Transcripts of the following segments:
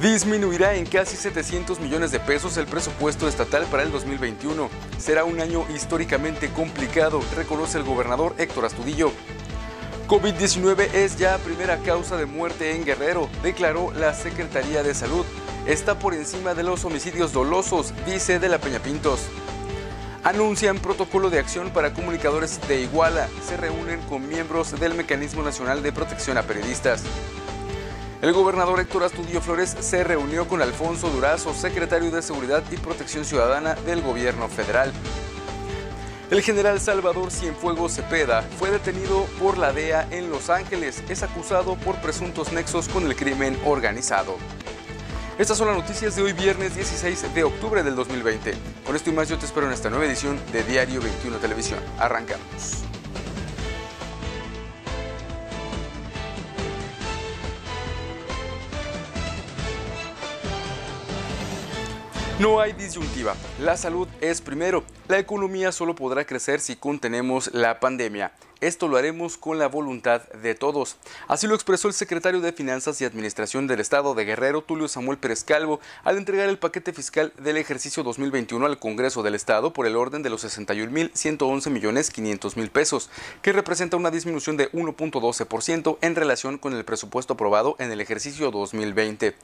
Disminuirá en casi 700 millones de pesos el presupuesto estatal para el 2021. Será un año históricamente complicado, reconoce el gobernador Héctor Astudillo. COVID-19 es ya primera causa de muerte en Guerrero, declaró la Secretaría de Salud. Está por encima de los homicidios dolosos, dice de la Peña Pintos. Anuncian protocolo de acción para comunicadores de Iguala. Se reúnen con miembros del Mecanismo Nacional de Protección a Periodistas. El gobernador Héctor Astudillo Flores se reunió con Alfonso Durazo, secretario de Seguridad y Protección Ciudadana del gobierno federal. El general Salvador Cienfuegos Cepeda fue detenido por la DEA en Los Ángeles. Es acusado por presuntos nexos con el crimen organizado. Estas son las noticias de hoy viernes 16 de octubre del 2020. Con esto y más yo te espero en esta nueva edición de Diario 21 Televisión. Arrancamos. No hay disyuntiva. La salud es primero. La economía solo podrá crecer si contenemos la pandemia. Esto lo haremos con la voluntad de todos. Así lo expresó el secretario de Finanzas y Administración del Estado de Guerrero, Tulio Samuel Pérez Calvo, al entregar el paquete fiscal del ejercicio 2021 al Congreso del Estado por el orden de los 61.111 millones 500 mil pesos, que representa una disminución de 1.12% en relación con el presupuesto aprobado en el ejercicio 2020.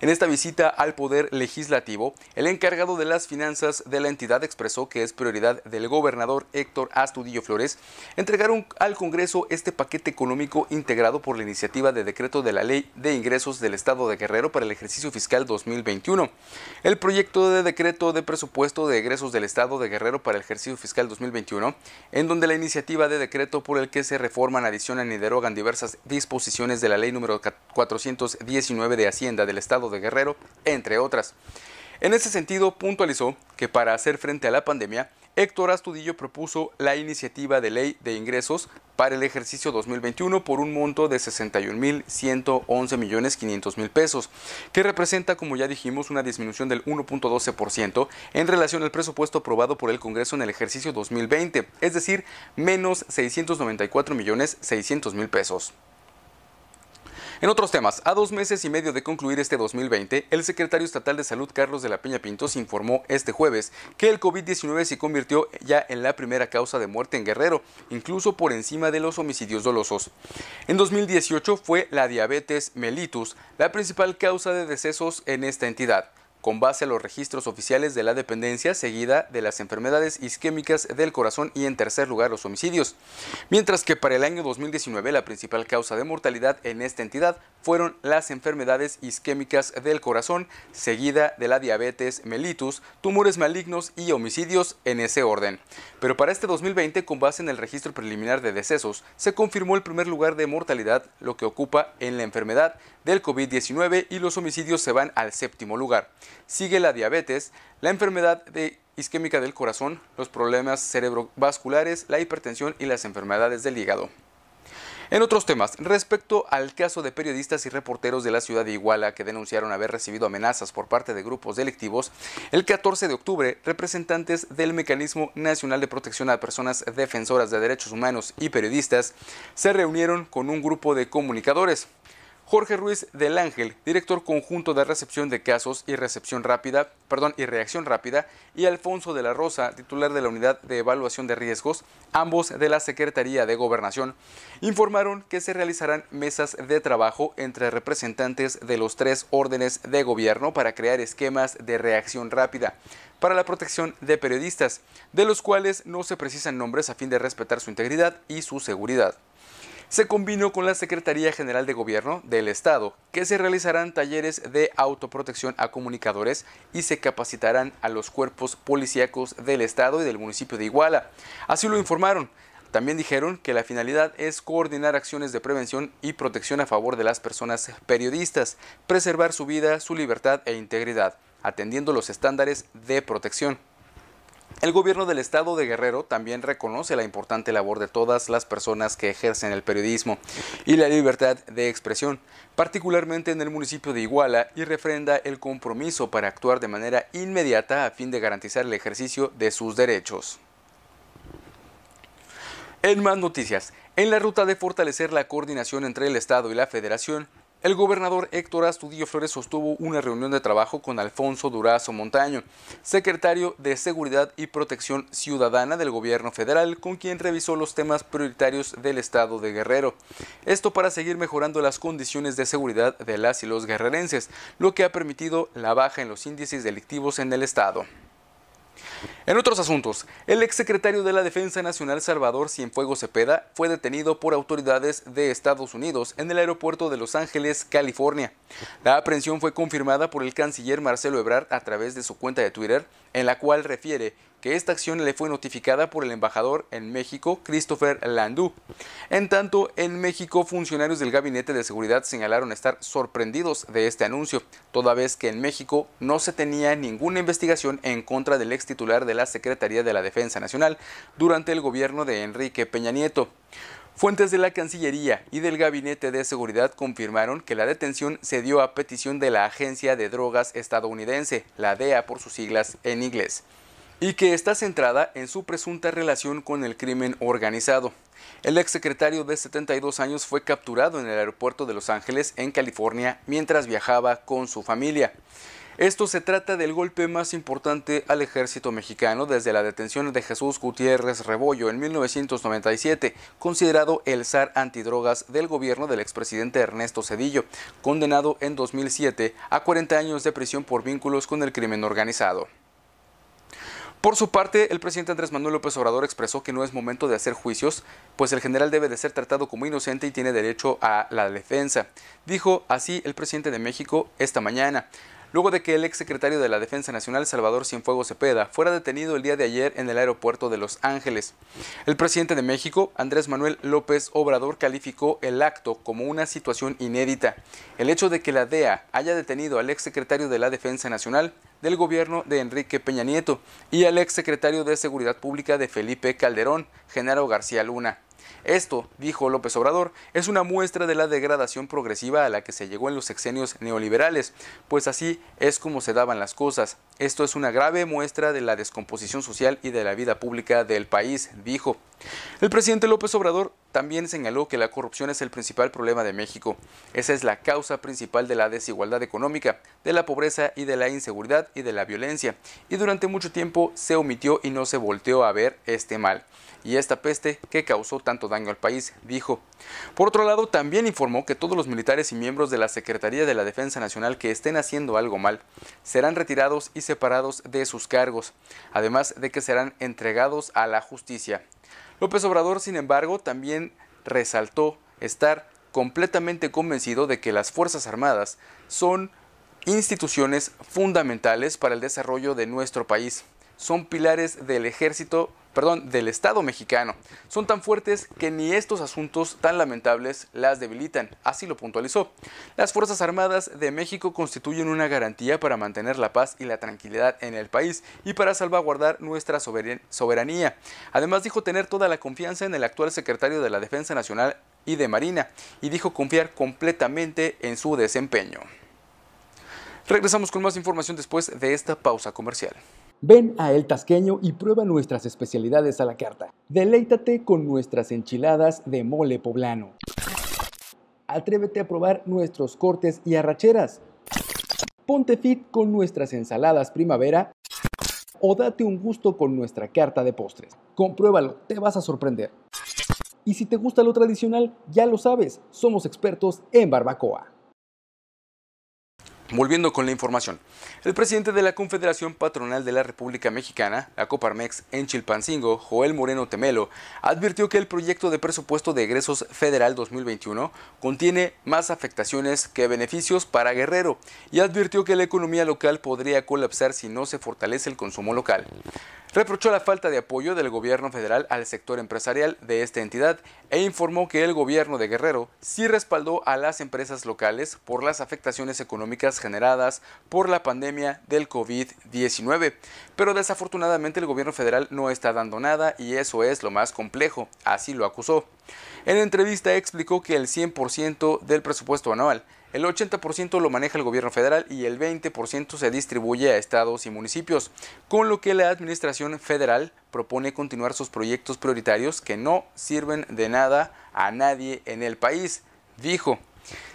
En esta visita al Poder Legislativo, el encargado de las finanzas de la entidad expresó que es prioridad del gobernador Héctor Astudillo Flores entregar un al Congreso este paquete económico integrado por la iniciativa de decreto de la Ley de Ingresos del Estado de Guerrero para el ejercicio fiscal 2021. El proyecto de decreto de presupuesto de egresos del Estado de Guerrero para el ejercicio fiscal 2021, en donde la iniciativa de decreto por el que se reforman, adicionan y derogan diversas disposiciones de la Ley número 419 de Hacienda del Estado de Guerrero, entre otras. En ese sentido, puntualizó que para hacer frente a la pandemia, Héctor Astudillo propuso la iniciativa de ley de ingresos para el ejercicio 2021 por un monto de 61.111.500.000 millones pesos, que representa, como ya dijimos, una disminución del 1.12% en relación al presupuesto aprobado por el Congreso en el ejercicio 2020, es decir, menos 694 millones pesos. En otros temas, a dos meses y medio de concluir este 2020, el secretario estatal de Salud Carlos de la Peña Pintos informó este jueves que el COVID-19 se convirtió ya en la primera causa de muerte en Guerrero, incluso por encima de los homicidios dolosos. En 2018 fue la diabetes mellitus la principal causa de decesos en esta entidad con base a los registros oficiales de la dependencia, seguida de las enfermedades isquémicas del corazón y en tercer lugar los homicidios. Mientras que para el año 2019 la principal causa de mortalidad en esta entidad fueron las enfermedades isquémicas del corazón, seguida de la diabetes mellitus, tumores malignos y homicidios en ese orden. Pero para este 2020, con base en el registro preliminar de decesos, se confirmó el primer lugar de mortalidad, lo que ocupa en la enfermedad del COVID-19 y los homicidios se van al séptimo lugar. Sigue la diabetes, la enfermedad de isquémica del corazón, los problemas cerebrovasculares, la hipertensión y las enfermedades del hígado. En otros temas, respecto al caso de periodistas y reporteros de la ciudad de Iguala que denunciaron haber recibido amenazas por parte de grupos delictivos, el 14 de octubre, representantes del Mecanismo Nacional de Protección a Personas Defensoras de Derechos Humanos y Periodistas se reunieron con un grupo de comunicadores. Jorge Ruiz del Ángel, director conjunto de recepción de casos y recepción rápida, perdón, y reacción rápida, y Alfonso de la Rosa, titular de la Unidad de Evaluación de Riesgos, ambos de la Secretaría de Gobernación, informaron que se realizarán mesas de trabajo entre representantes de los tres órdenes de gobierno para crear esquemas de reacción rápida para la protección de periodistas, de los cuales no se precisan nombres a fin de respetar su integridad y su seguridad se combinó con la Secretaría General de Gobierno del Estado, que se realizarán talleres de autoprotección a comunicadores y se capacitarán a los cuerpos policíacos del Estado y del municipio de Iguala. Así lo informaron. También dijeron que la finalidad es coordinar acciones de prevención y protección a favor de las personas periodistas, preservar su vida, su libertad e integridad, atendiendo los estándares de protección. El gobierno del estado de Guerrero también reconoce la importante labor de todas las personas que ejercen el periodismo y la libertad de expresión, particularmente en el municipio de Iguala, y refrenda el compromiso para actuar de manera inmediata a fin de garantizar el ejercicio de sus derechos. En más noticias, en la ruta de fortalecer la coordinación entre el Estado y la Federación, el gobernador Héctor Astudillo Flores sostuvo una reunión de trabajo con Alfonso Durazo Montaño, secretario de Seguridad y Protección Ciudadana del Gobierno Federal, con quien revisó los temas prioritarios del Estado de Guerrero. Esto para seguir mejorando las condiciones de seguridad de las y los guerrerenses, lo que ha permitido la baja en los índices delictivos en el Estado. En otros asuntos, el exsecretario de la Defensa Nacional Salvador Cienfuegos Cepeda fue detenido por autoridades de Estados Unidos en el aeropuerto de Los Ángeles, California. La aprehensión fue confirmada por el canciller Marcelo Ebrard a través de su cuenta de Twitter, en la cual refiere que esta acción le fue notificada por el embajador en México, Christopher Landú. En tanto, en México, funcionarios del Gabinete de Seguridad señalaron estar sorprendidos de este anuncio, toda vez que en México no se tenía ninguna investigación en contra del ex titular de la Secretaría de la Defensa Nacional durante el gobierno de Enrique Peña Nieto. Fuentes de la Cancillería y del Gabinete de Seguridad confirmaron que la detención se dio a petición de la Agencia de Drogas estadounidense, la DEA por sus siglas en inglés y que está centrada en su presunta relación con el crimen organizado. El exsecretario de 72 años fue capturado en el aeropuerto de Los Ángeles, en California, mientras viajaba con su familia. Esto se trata del golpe más importante al ejército mexicano desde la detención de Jesús Gutiérrez Rebollo en 1997, considerado el zar antidrogas del gobierno del expresidente Ernesto Cedillo, condenado en 2007 a 40 años de prisión por vínculos con el crimen organizado. Por su parte, el presidente Andrés Manuel López Obrador expresó que no es momento de hacer juicios, pues el general debe de ser tratado como inocente y tiene derecho a la defensa. Dijo así el presidente de México esta mañana luego de que el exsecretario de la Defensa Nacional Salvador Cienfuegos Cepeda fuera detenido el día de ayer en el aeropuerto de Los Ángeles. El presidente de México, Andrés Manuel López Obrador, calificó el acto como una situación inédita. El hecho de que la DEA haya detenido al exsecretario de la Defensa Nacional del gobierno de Enrique Peña Nieto y al secretario de Seguridad Pública de Felipe Calderón, Genaro García Luna. Esto, dijo López Obrador, es una muestra de la degradación progresiva a la que se llegó en los sexenios neoliberales, pues así es como se daban las cosas. Esto es una grave muestra de la descomposición social y de la vida pública del país, dijo. El presidente López Obrador también señaló que la corrupción es el principal problema de México. Esa es la causa principal de la desigualdad económica, de la pobreza y de la inseguridad y de la violencia, y durante mucho tiempo se omitió y no se volteó a ver este mal y esta peste que causó tanto daño al país, dijo. Por otro lado, también informó que todos los militares y miembros de la Secretaría de la Defensa Nacional que estén haciendo algo mal serán retirados y separados de sus cargos, además de que serán entregados a la justicia. López Obrador, sin embargo, también resaltó estar completamente convencido de que las Fuerzas Armadas son instituciones fundamentales para el desarrollo de nuestro país. Son pilares del ejército perdón, del Estado mexicano. Son tan fuertes que ni estos asuntos tan lamentables las debilitan, así lo puntualizó. Las Fuerzas Armadas de México constituyen una garantía para mantener la paz y la tranquilidad en el país y para salvaguardar nuestra soberanía. Además dijo tener toda la confianza en el actual secretario de la Defensa Nacional y de Marina y dijo confiar completamente en su desempeño. Regresamos con más información después de esta pausa comercial. Ven a El Tasqueño y prueba nuestras especialidades a la carta. Deleítate con nuestras enchiladas de mole poblano. Atrévete a probar nuestros cortes y arracheras. Ponte fit con nuestras ensaladas primavera o date un gusto con nuestra carta de postres. Compruébalo, te vas a sorprender. Y si te gusta lo tradicional, ya lo sabes, somos expertos en barbacoa. Volviendo con la información, el presidente de la Confederación Patronal de la República Mexicana, la Coparmex en Chilpancingo, Joel Moreno Temelo, advirtió que el proyecto de presupuesto de egresos federal 2021 contiene más afectaciones que beneficios para Guerrero y advirtió que la economía local podría colapsar si no se fortalece el consumo local. Reprochó la falta de apoyo del gobierno federal al sector empresarial de esta entidad e informó que el gobierno de Guerrero sí respaldó a las empresas locales por las afectaciones económicas generadas por la pandemia del COVID-19. Pero desafortunadamente el gobierno federal no está dando nada y eso es lo más complejo, así lo acusó. En entrevista explicó que el 100% del presupuesto anual el 80% lo maneja el gobierno federal y el 20% se distribuye a estados y municipios, con lo que la administración federal propone continuar sus proyectos prioritarios que no sirven de nada a nadie en el país, dijo.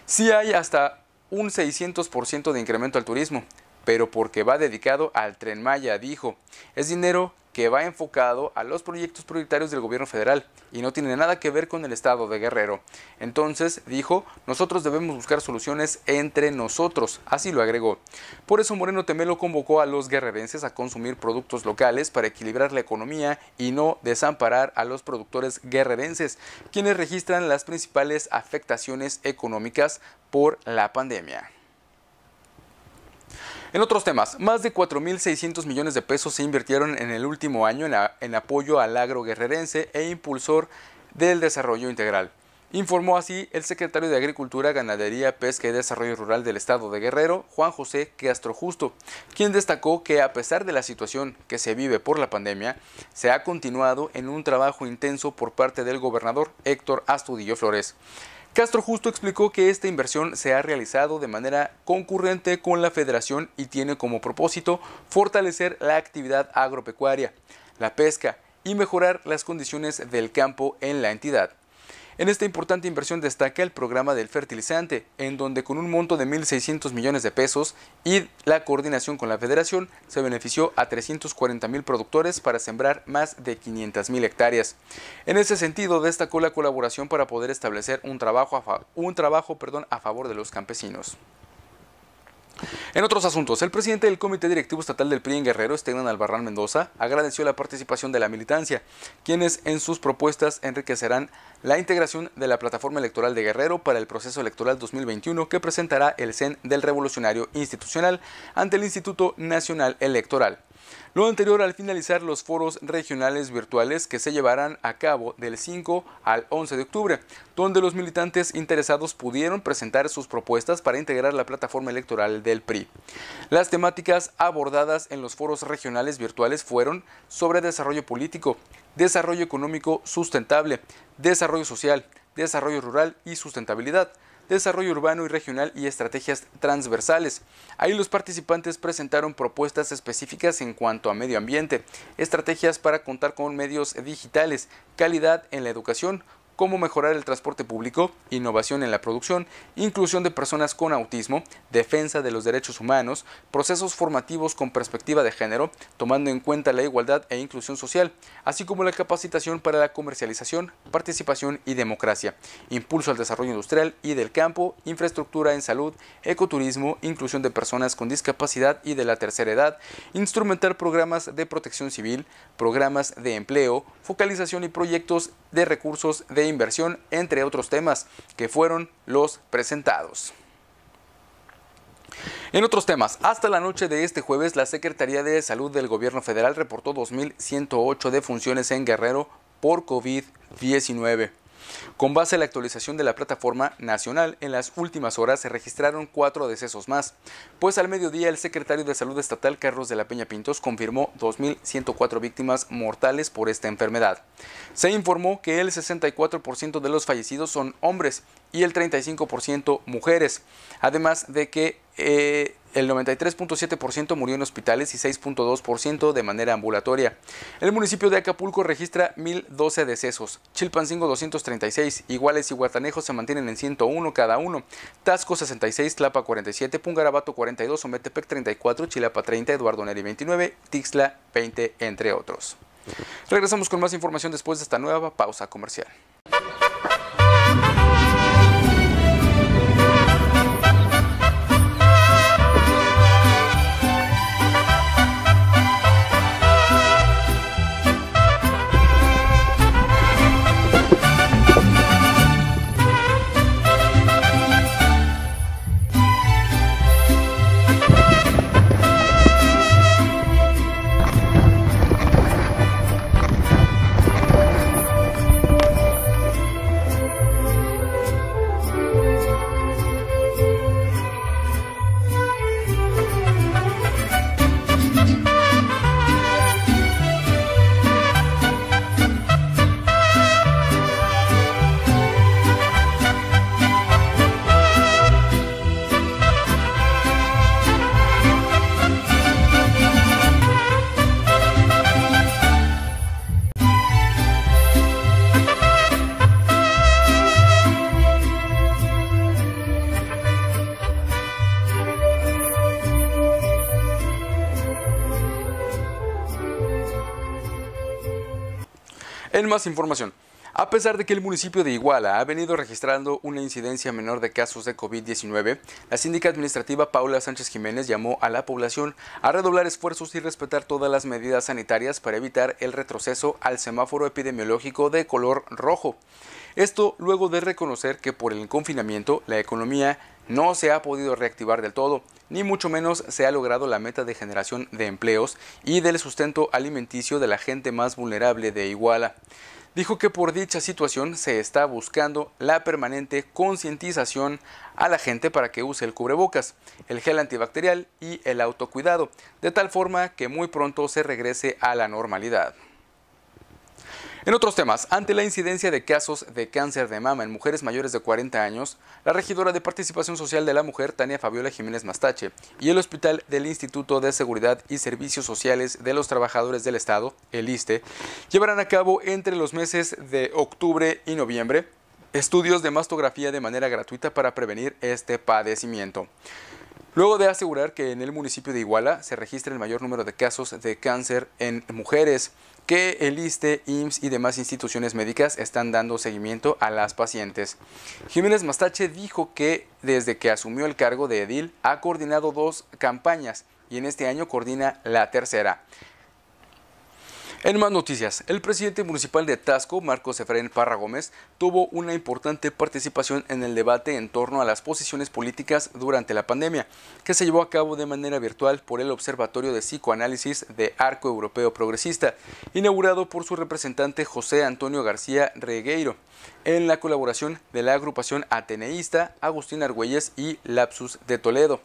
Si hay hasta un 600% de incremento al turismo, pero porque va dedicado al tren Maya, dijo. Es dinero que va enfocado a los proyectos prioritarios del gobierno federal y no tiene nada que ver con el estado de Guerrero. Entonces, dijo, nosotros debemos buscar soluciones entre nosotros, así lo agregó. Por eso Moreno Temelo convocó a los guerrerenses a consumir productos locales para equilibrar la economía y no desamparar a los productores guerrerenses, quienes registran las principales afectaciones económicas por la pandemia. En otros temas, más de 4.600 millones de pesos se invirtieron en el último año en, apoyo al agro guerrerense e impulsor del desarrollo integral. Informó así el secretario de Agricultura, Ganadería, Pesca y Desarrollo Rural del Estado de Guerrero, Juan José Castro Justo, quien destacó que a pesar de la situación que se vive por la pandemia, se ha continuado en un trabajo intenso por parte del gobernador Héctor Astudillo Flores. Castro Justo explicó que esta inversión se ha realizado de manera concurrente con la federación y tiene como propósito fortalecer la actividad agropecuaria, la pesca y mejorar las condiciones del campo en la entidad. En esta importante inversión destaca el programa del fertilizante, en donde con un monto de 1.600 millones de pesos y la coordinación con la federación se benefició a 340.000 productores para sembrar más de 500.000 hectáreas. En ese sentido, destacó la colaboración para poder establecer un trabajo a, a favor de los campesinos. En otros asuntos, el presidente del Comité Directivo Estatal del PRI en Guerrero, Esteban Albarrán Mendoza, agradeció la participación de la militancia, quienes en sus propuestas enriquecerán la integración de la plataforma electoral de Guerrero para el proceso electoral 2021 que presentará el CEN del Revolucionario Institucional ante el Instituto Nacional Electoral. Lo anterior al finalizar los foros regionales virtuales que se llevarán a cabo del 5 al 11 de octubre, donde los militantes interesados pudieron presentar sus propuestas para integrar la plataforma electoral del PRI. Las temáticas abordadas en los foros regionales virtuales fueron sobre desarrollo político, desarrollo económico sustentable, desarrollo social, desarrollo rural y sustentabilidad, desarrollo urbano y regional y estrategias transversales. Ahí los participantes presentaron propuestas específicas en cuanto a medio ambiente, estrategias para contar con medios digitales, calidad en la educación, cómo mejorar el transporte público, innovación en la producción, inclusión de personas con autismo, defensa de los derechos humanos, procesos formativos con perspectiva de género, tomando en cuenta la igualdad e inclusión social, así como la capacitación para la comercialización, participación y democracia, impulso al desarrollo industrial y del campo, infraestructura en salud, ecoturismo, inclusión de personas con discapacidad y de la tercera edad, instrumentar programas de protección civil, programas de empleo, focalización y proyectos de recursos de inversión, entre otros temas que fueron los presentados. En otros temas, hasta la noche de este jueves, la Secretaría de Salud del Gobierno Federal reportó 2.108 defunciones en Guerrero por COVID-19. Con base a la actualización de la plataforma nacional, en las últimas horas se registraron cuatro decesos más, pues al mediodía el secretario de Salud Estatal Carlos de la Peña Pintos confirmó 2.104 víctimas mortales por esta enfermedad. Se informó que el 64% de los fallecidos son hombres y el 35% mujeres, además de que eh, el 93.7% murió en hospitales y 6.2% de manera ambulatoria. El municipio de Acapulco registra 1.012 decesos, Chilpancingo 236, Iguales y Guatanejos se mantienen en 101 cada uno, Tasco 66, Tlapa 47, Pungarabato 42, Ometepec 34, Chilapa 30, Eduardo Neri 29, Tixla 20, entre otros. Regresamos con más información después de esta nueva pausa comercial. más información. A pesar de que el municipio de Iguala ha venido registrando una incidencia menor de casos de COVID-19, la síndica administrativa Paula Sánchez Jiménez llamó a la población a redoblar esfuerzos y respetar todas las medidas sanitarias para evitar el retroceso al semáforo epidemiológico de color rojo. Esto luego de reconocer que por el confinamiento la economía no se ha podido reactivar del todo, ni mucho menos se ha logrado la meta de generación de empleos y del sustento alimenticio de la gente más vulnerable de Iguala. Dijo que por dicha situación se está buscando la permanente concientización a la gente para que use el cubrebocas, el gel antibacterial y el autocuidado, de tal forma que muy pronto se regrese a la normalidad. En otros temas, ante la incidencia de casos de cáncer de mama en mujeres mayores de 40 años, la regidora de Participación Social de la Mujer, Tania Fabiola Jiménez Mastache, y el Hospital del Instituto de Seguridad y Servicios Sociales de los Trabajadores del Estado, el ISTE, llevarán a cabo entre los meses de octubre y noviembre estudios de mastografía de manera gratuita para prevenir este padecimiento luego de asegurar que en el municipio de Iguala se registra el mayor número de casos de cáncer en mujeres, que el ISTE, IMSS y demás instituciones médicas están dando seguimiento a las pacientes. Jiménez Mastache dijo que desde que asumió el cargo de edil ha coordinado dos campañas y en este año coordina la tercera. En más noticias, el presidente municipal de Tasco, Marcos Efraín Parra Gómez, tuvo una importante participación en el debate en torno a las posiciones políticas durante la pandemia, que se llevó a cabo de manera virtual por el Observatorio de Psicoanálisis de Arco Europeo Progresista, inaugurado por su representante José Antonio García Regueiro en la colaboración de la agrupación ateneísta Agustín Argüelles y Lapsus de Toledo.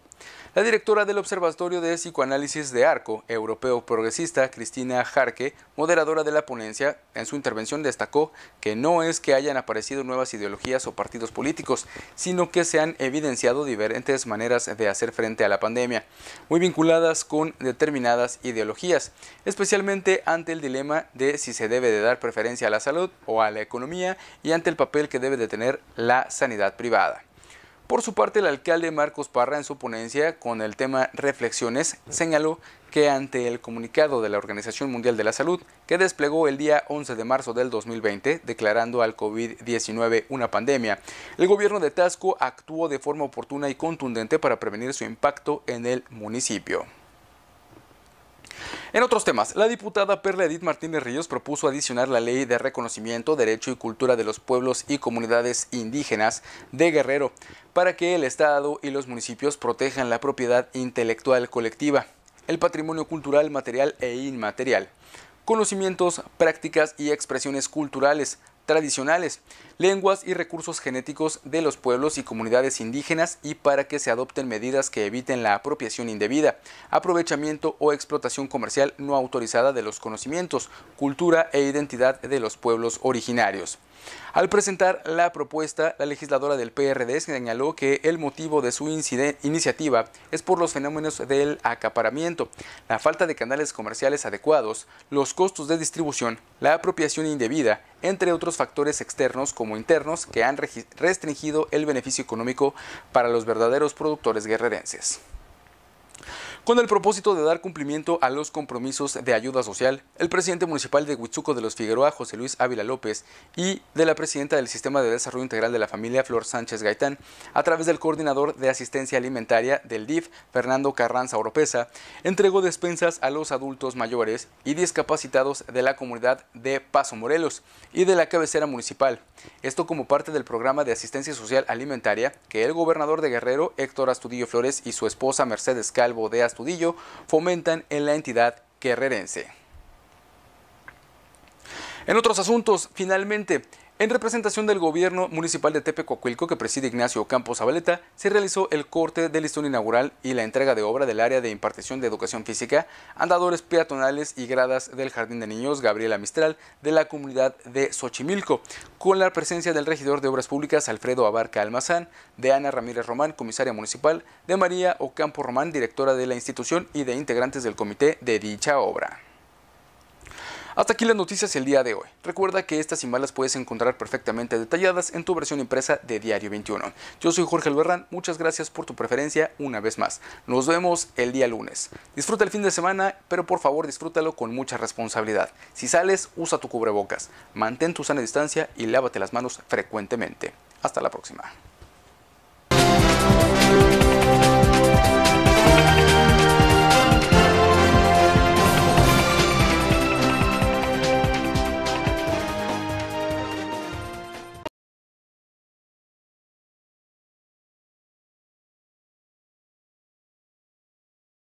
La directora del Observatorio de Psicoanálisis de Arco Europeo Progresista, Cristina Jarque, moderadora de la ponencia, en su intervención destacó que no es que hayan aparecido nuevas ideologías o partidos políticos, sino que se han evidenciado diferentes maneras de hacer frente a la pandemia, muy vinculadas con determinadas ideologías, especialmente ante el dilema de si se debe de dar preferencia a la salud o a la economía y ante el papel que debe de tener la sanidad privada. Por su parte, el alcalde Marcos Parra, en su ponencia con el tema Reflexiones, señaló que ante el comunicado de la Organización Mundial de la Salud, que desplegó el día 11 de marzo del 2020, declarando al COVID-19 una pandemia, el gobierno de Tasco actuó de forma oportuna y contundente para prevenir su impacto en el municipio. En otros temas, la diputada Perla Edith Martínez Ríos propuso adicionar la ley de reconocimiento, derecho y cultura de los pueblos y comunidades indígenas de Guerrero para que el Estado y los municipios protejan la propiedad intelectual colectiva, el patrimonio cultural material e inmaterial, conocimientos, prácticas y expresiones culturales tradicionales, lenguas y recursos genéticos de los pueblos y comunidades indígenas y para que se adopten medidas que eviten la apropiación indebida, aprovechamiento o explotación comercial no autorizada de los conocimientos, cultura e identidad de los pueblos originarios. Al presentar la propuesta, la legisladora del PRD señaló que el motivo de su iniciativa es por los fenómenos del acaparamiento, la falta de canales comerciales adecuados, los costos de distribución, la apropiación indebida, entre otros factores externos como internos que han restringido el beneficio económico para los verdaderos productores guerrerenses. Con el propósito de dar cumplimiento a los compromisos de ayuda social, el presidente municipal de Huitzuco de los Figueroa, José Luis Ávila López, y de la presidenta del Sistema de Desarrollo Integral de la Familia, Flor Sánchez Gaitán, a través del coordinador de asistencia alimentaria del DIF, Fernando Carranza Oropesa, entregó despensas a los adultos mayores y discapacitados de la comunidad de Paso Morelos y de la cabecera municipal. Esto como parte del programa de asistencia social alimentaria que el gobernador de Guerrero, Héctor Astudillo Flores, y su esposa Mercedes Calvo de Astudillo fomentan en la entidad querrerense. En otros asuntos, finalmente, en representación del gobierno municipal de Tepecoacuilco, que preside Ignacio Campos Zabaleta, se realizó el corte del listón inaugural y la entrega de obra del área de impartición de educación física, andadores peatonales y gradas del Jardín de Niños Gabriela Mistral de la comunidad de Xochimilco, con la presencia del regidor de Obras Públicas Alfredo Abarca Almazán, de Ana Ramírez Román, comisaria municipal, de María Ocampo Román, directora de la institución y de integrantes del comité de dicha obra. Hasta aquí las noticias el día de hoy. Recuerda que estas y puedes encontrar perfectamente detalladas en tu versión impresa de Diario 21. Yo soy Jorge Alberrán, muchas gracias por tu preferencia una vez más. Nos vemos el día lunes. Disfruta el fin de semana, pero por favor disfrútalo con mucha responsabilidad. Si sales, usa tu cubrebocas, mantén tu sana distancia y lávate las manos frecuentemente. Hasta la próxima.